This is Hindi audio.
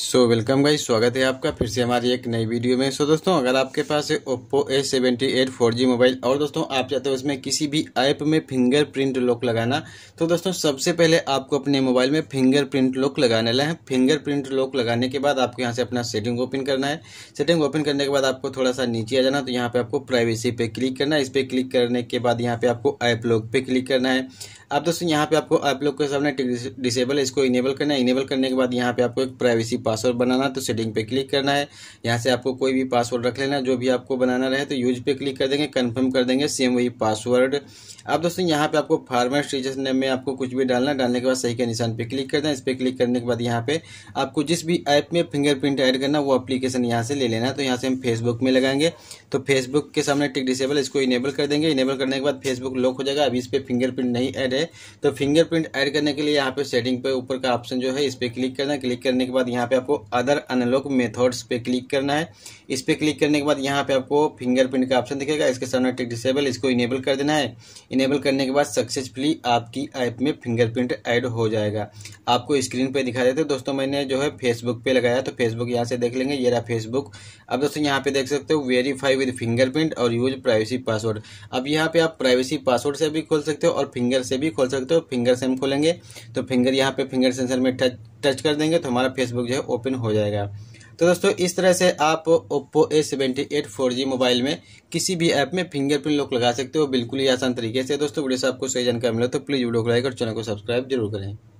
सो वेलकम गाइस स्वागत है आपका फिर से हमारी एक नई वीडियो में सो so, दोस्तों अगर आपके पास है Oppo A seventy eight four G mobile और दोस्तों आप चाहते हो उसमें किसी भी ऐप में फिंगर प्रिंट लॉक लगाना तो दोस्तों सबसे पहले आपको अपने मोबाइल में फिंगर प्रिंट लॉक लगाने ला है फिंगर प्रिंट लॉक लगाने के बाद आपको यहाँ से अपना सेटिंग ओपन करना है सेटिंग ओपन करने के बाद आपको थोड़ा सा नीचे आ जाना तो यहाँ पर आपको प्राइवेसी पर क्लिक करना है इस पर क्लिक करने के बाद यहाँ पर आपको ऐप लॉक पे क्लिक करना है अब दोस्तों यहाँ पे आपको आप लोग के सामने डिसेबल है इसको इनेबल करना है इनेबल करने के बाद यहाँ पे आपको एक प्राइवेसी पासवर्ड बनाना है तो सेटिंग पे क्लिक करना है यहाँ से आपको कोई भी पासवर्ड रख लेना जो भी आपको बनाना रहे तो यूज पे क्लिक कर देंगे कन्फर्म कर देंगे सेम वही पासवर्ड अब दोस्तों यहाँ पे आपको फार्मर टीचर्स नेम में आपको कुछ भी डालना डालने के बाद सही के निशान पर क्लिक करना है इस पर क्लिक करने के बाद यहाँ पे आपको जिस भी ऐप में फिंगरप्रिंट ऐड करना वो अपलीकेशन यहाँ से ले लेना है तो यहाँ से हम फेसबुक में लगाएंगे तो फेसबुक के सामने टिक डिसेबल इसको इनेबल कर देंगे इनेबल करने के बाद फेसबुक लॉक हो जाएगा अभी इस पर फिंगरप्रिंट नहीं ऐड है है तो फिंगरप्रिंट ऐड करने के लिए यहाँ पे सेटिंग पे ऊपर का ऑप्शन जो है इस पर क्लिक करना है क्लिक करने के बाद यहाँ पे आपको अदर अनलॉक मेथड्स पे क्लिक करना है इस पर क्लिक करने के बाद यहाँ पे आपको फिंगरप्रिंट का ऑप्शन दिखेगा इसके सामने टिक डिसेबल इसको इनेबल कर देना है इनेबल करने के बाद सक्सेसफुली आपकी ऐप में फिंगरप्रिंट ऐड हो जाएगा आपको स्क्रीन पर दिखा देते दोस्तों मैंने जो है फेसबुक पर लगाया तो फेसबुक यहाँ से देख लेंगे ये रहा फेसबुक अब दोस्तों यहाँ पे देख सकते हो वेरीफाई विद फिंगरप्रिंट और यूज प्राइवेसी पासवर्ड अब यहाँ पे आप प्राइवेसी पासवर्ड से भी खोल सकते हो और फिंगर से भी खोल सकते हो फिंगर से हम खोलेंगे तो फिंगर यहाँ पे फिंगर सेंसर में टच टच कर देंगे तो हमारा फेसबुक जो है ओपन हो जाएगा तो दोस्तों इस तरह से आप Oppo A seventy eight four G mobile में किसी भी ऐप में फिंगरप्रिंट लॉक लगा सकते हो बिल्कुल ही आसान तरीके से दोस्तों वीडियो से आपको सही जानकारी मिले तो प्लीज़ वीडियो को लाइक और चैनल को सब्सक्राइब जरूर करें